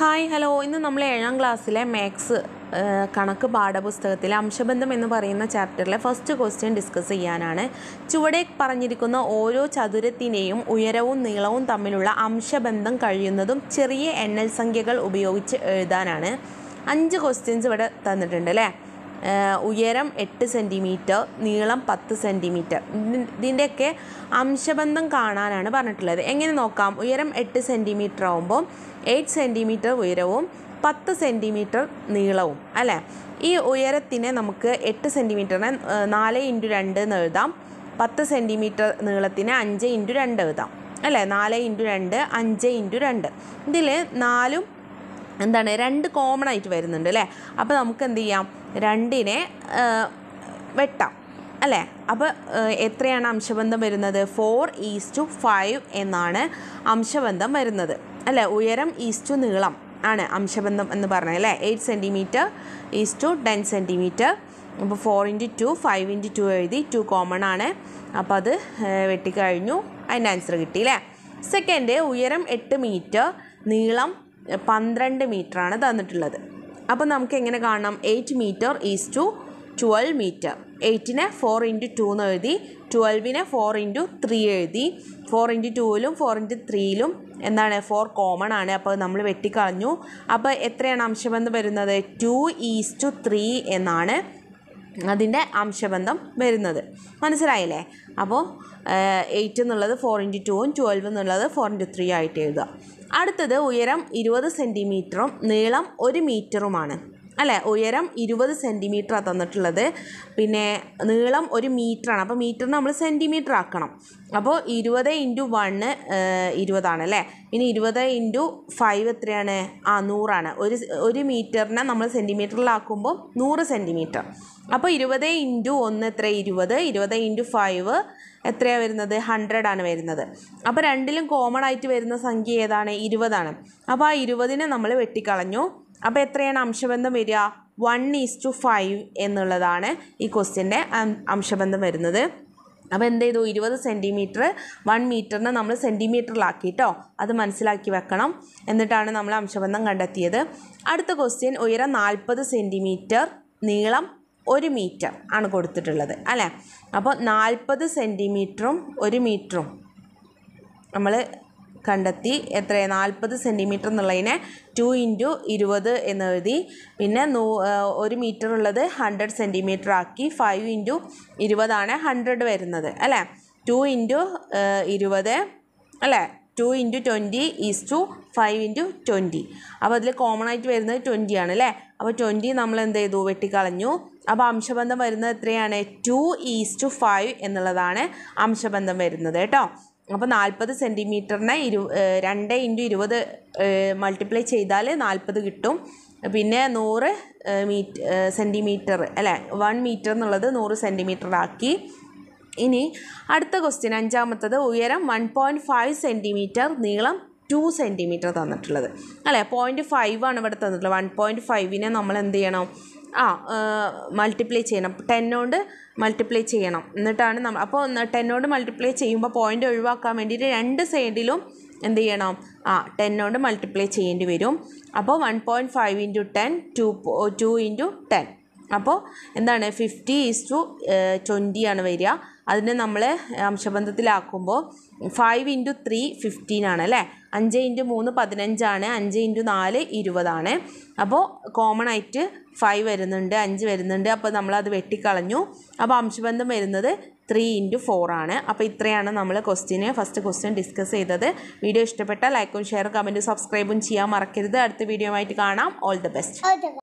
hi hello ഇന്ന് നമ്മൾ ഏഴാം ക്ലാസ്സിലെ മാത്സ് കണക്ക് പാഠപുസ്തകത്തിലെ അംശബന്ധം എന്ന് പറയുന്ന ചാപ്റ്ററിലെ ഫസ്റ്റ് ക്വസ്റ്റ്യൻ ഡിസ്കസ് ചെയ്യാനാണ് ചുവടെ പറഞ്ഞിരിക്കുന്ന ഓരോ ചതുരത്തിനെയും ഉയരവും നീളവും തമ്മിലുള്ള അംശബന്ധം കഴിയുന്നതും ചെറിയ എണ്ണൽ സംഖ്യകൾ ഉപയോഗിച്ച് എഴുതാനാണ് അഞ്ച് ക്വസ്റ്റ്യൻസ് ഇവിടെ തന്നിട്ടുണ്ട് അല്ലേ ഉയരം എട്ട് സെൻറ്റിമീറ്റർ നീളം പത്ത് സെൻറ്റിമീറ്റർ ഇതിൻ്റെയൊക്കെ അംശബന്ധം കാണാനാണ് പറഞ്ഞിട്ടുള്ളത് എങ്ങനെ നോക്കാം ഉയരം എട്ട് സെൻറ്റിമീറ്റർ ആവുമ്പോൾ എയ്റ്റ് സെൻറ്റിമീറ്റർ ഉയരവും പത്ത് സെൻറ്റിമീറ്റർ നീളവും അല്ലേ ഈ ഉയരത്തിനെ നമുക്ക് എട്ട് സെൻറ്റിമീറ്ററിനെ നാല് ഇൻറ്റു രണ്ട് എന്ന് എഴുതാം പത്ത് സെൻറ്റിമീറ്റർ നീളത്തിന് അഞ്ച് ഇൻറ്റു രണ്ട് എഴുതാം അല്ലേ നാല് ഇൻറ്റു രണ്ട് അഞ്ച് ഇൻറ്റു രണ്ട് ഇതിൽ നാലും എന്താണ് രണ്ട് കോമൺ ആയിട്ട് വരുന്നുണ്ട് അല്ലേ അപ്പോൾ നമുക്ക് എന്ത് ചെയ്യാം രണ്ടിനെ വെട്ടാം അല്ലേ അപ്പോൾ എത്രയാണ് അംശബന്ധം വരുന്നത് ഫോർ ഈസ് ടു ഫൈവ് എന്നാണ് അംശബന്ധം വരുന്നത് അല്ലേ ഉയരം ഈസ് ടു നീളം ആണ് അംശബന്ധം എന്ന് പറഞ്ഞത് അല്ലേ eight centimetre is to ten centimetre അപ്പോൾ four into two five into two എഴുതി ടു കോമൺ ആണ് അപ്പോൾ അത് വെട്ടിക്കഴിഞ്ഞു അതിൻ്റെ ആൻസർ കിട്ടി അല്ലേ സെക്കൻഡ് ഉയരം എട്ട് മീറ്റർ നീളം പന്ത്രണ്ട് മീറ്ററാണ് തന്നിട്ടുള്ളത് അപ്പോൾ നമുക്ക് എങ്ങനെ കാണാം eight metre is to twelve metre എയ്റ്റിനെ ഫോർ ഇൻറ്റു ടു എന്ന് എഴുതി ട്വൽവിനെ ഫോർ ഇൻറ്റു ത്രീ എഴുതി ഫോർ ഇൻറ്റു ടുവിലും ഫോർ ഇൻറ്റു ത്രീയിലും എന്താണ് ഫോർ കോമൺ ആണ് അപ്പോൾ നമ്മൾ വെട്ടിക്കളഞ്ഞു അപ്പോൾ എത്രയാണ് അംശമെന്ന് വരുന്നത് ടു ഈസ് ടു ത്രീ എന്നാണ് അതിൻ്റെ അംശബന്ധം വരുന്നത് മനസ്സിലായില്ലേ അപ്പോൾ എയ്റ്റ് എന്നുള്ളത് ഫോർ ഇൻറ്റു ടുവും ട്വൽവ് എന്നുള്ളത് ഫോർ ഇൻറ്റു ത്രീ ആയിട്ട് എഴുതുക അടുത്തത് ഉയരം ഇരുപത് സെൻറ്റിമീറ്ററും നീളം ഒരു മീറ്ററുമാണ് അല്ലേ ഉയരം ഇരുപത് സെൻറ്റിമീറ്ററാണ് തന്നിട്ടുള്ളത് പിന്നെ നീളം ഒരു മീറ്ററാണ് അപ്പോൾ മീറ്റർ നമ്മൾ സെൻറ്റിമീറ്റർ ആക്കണം അപ്പോൾ ഇരുപത് ഇൻറ്റു വണ്ണ് ഇരുപതാണ് അല്ലേ ഇനി ഇരുപത് ഇൻറ്റു ഫൈവ് എത്രയാണ് ആ നൂറാണ് ഒരു ഒരു മീറ്ററിനെ നമ്മൾ സെൻറ്റിമീറ്ററിലാക്കുമ്പോൾ നൂറ് സെൻറ്റിമീറ്റർ അപ്പോൾ ഇരുപത് ഇൻറ്റു ഒന്ന് എത്ര ഇരുപത് ഇരുപത് ഇൻറ്റു ഫൈവ് എത്രയാണ് വരുന്നത് ഹൺഡ്രഡ് ആണ് വരുന്നത് അപ്പോൾ രണ്ടിലും കോമൺ ആയിട്ട് വരുന്ന സംഖ്യ ഏതാണ് ഇരുപതാണ് അപ്പോൾ ആ ഇരുപതിനെ നമ്മൾ വെട്ടിക്കളഞ്ഞു അപ്പോൾ എത്രയാണ് അംശബന്ധം വരിക വൺ ഈസ് ടു ഫൈവ് എന്നുള്ളതാണ് ഈ ക്വസ്റ്റ്യൻ്റെ അംശബന്ധം വരുന്നത് അപ്പോൾ എന്ത് ചെയ്തു ഇരുപത് സെൻറ്റിമീറ്റർ വൺ മീറ്ററിനെ നമ്മൾ സെൻറ്റിമീറ്ററിലാക്കിയിട്ടോ അത് മനസ്സിലാക്കി വെക്കണം എന്നിട്ടാണ് നമ്മൾ അംശബന്ധം കണ്ടെത്തിയത് അടുത്ത ക്വസ്റ്റ്യൻ ഉയരം നാൽപ്പത് സെൻറ്റിമീറ്റർ നീളം ഒരു മീറ്റർ ആണ് കൊടുത്തിട്ടുള്ളത് അല്ലേ അപ്പോൾ നാൽപ്പത് സെൻറ്റിമീറ്ററും ഒരു മീറ്ററും നമ്മൾ കണ്ടെത്തി എത്ര നാൽപ്പത് സെൻറ്റിമീറ്റർ എന്നുള്ളതിനെ ടു ഇൻറ്റു ഇരുപത് എന്ന് എഴുതി പിന്നെ നൂ ഒരു മീറ്റർ ഉള്ളത് ഹൺഡ്രഡ് സെൻറ്റിമീറ്റർ ആക്കി ഫൈവ് ഇൻറ്റു ഇരുപതാണ് ഹൺഡ്രഡ് വരുന്നത് അല്ലേ ടു ഇൻറ്റു ഇരുപത് അല്ലേ two into twenty is to five into twenty അപ്പോൾ അതിൽ കോമൺ ആയിട്ട് വരുന്നത് ട്വൻറ്റി ആണ് അല്ലേ അപ്പോൾ ട്വൻറ്റി നമ്മൾ എന്ത് ചെയ്തു വെട്ടിക്കളഞ്ഞു അപ്പോൾ അംശബന്ധം വരുന്നത് എത്രയാണ് ടു ഈസ് ടു ഫൈവ് എന്നുള്ളതാണ് അംശബന്ധം വരുന്നത് കേട്ടോ അപ്പോൾ നാൽപ്പത് സെൻറ്റിമീറ്ററിനെ ഇരു രണ്ട് ഇൻറ്റു ഇരുപത് മൾട്ടിപ്ലൈ ചെയ്താൽ നാൽപ്പത് കിട്ടും പിന്നെ നൂറ് മീറ്റ് സെൻറ്റിമീറ്റർ അല്ലേ വൺ മീറ്റർ എന്നുള്ളത് നൂറ് സെൻറ്റിമീറ്ററാക്കി ഇനി അടുത്ത ക്വസ്റ്റ്യൻ അഞ്ചാമത്തത് ഉയരം വൺ പോയിൻറ്റ് ഫൈവ് സെൻറ്റിമീറ്റർ നീളം ടു സെൻറ്റിമീറ്റർ തന്നിട്ടുള്ളത് അല്ലേ പോയിൻറ്റ് ഫൈവ് ആണ് ഇവിടെ തന്നിട്ടുള്ളത് വൺ പോയിൻറ്റ് ഫൈവിനെ നമ്മൾ എന്ത് ചെയ്യണം ആ മൾട്ടിപ്ലൈ ചെയ്യണം ടെന്നോണ്ട് മൾട്ടിപ്ലൈ ചെയ്യണം എന്നിട്ടാണ് നമ്മൾ അപ്പോൾ ടെന്നോണ്ട് മൾട്ടിപ്ലൈ ചെയ്യുമ്പോൾ പോയിൻ്റ് ഒഴിവാക്കാൻ വേണ്ടിയിട്ട് രണ്ട് സൈഡിലും എന്ത് ചെയ്യണം ആ ടെന്നോണ്ട് മൾട്ടിപ്ലൈ ചെയ്യേണ്ടി വരും അപ്പോൾ one point five into ten two two into ten അപ്പോൾ എന്താണ് ഫിഫ്റ്റി ഈസ് ടു ട്വൻറ്റിയാണ് ആണ് വരിക അതിനെ നമ്മൾ അംശബന്ധത്തിലാക്കുമ്പോൾ ഫൈവ് ഇൻറ്റു ത്രീ ഫിഫ്റ്റീൻ ആണ് അല്ലേ അഞ്ച് ഇൻറ്റു മൂന്ന് പതിനഞ്ചാണ് അഞ്ച് ഇൻറ്റു നാല് ഇരുപതാണ് അപ്പോൾ കോമൺ ആയിട്ട് ഫൈവ് വരുന്നുണ്ട് അഞ്ച് വരുന്നുണ്ട് അപ്പോൾ നമ്മളത് വെട്ടിക്കളഞ്ഞു അപ്പോൾ അംശബന്ധം വരുന്നത് ത്രീ ഇൻറ്റു ആണ് അപ്പോൾ ഇത്രയാണ് നമ്മൾ ക്വസ്റ്റിന് ഫസ്റ്റ് ക്വസ്റ്റ്യൻ ഡിസ്കസ് ചെയ്തത് വീഡിയോ ഇഷ്ടപ്പെട്ട ലൈക്കും ഷെയറും കമൻറ്റും സബ്സ്ക്രൈബും ചെയ്യാൻ മറക്കരുത് അടുത്ത വീഡിയോ ആയിട്ട് കാണാം ഓൾ ദി ബെസ്റ്റ്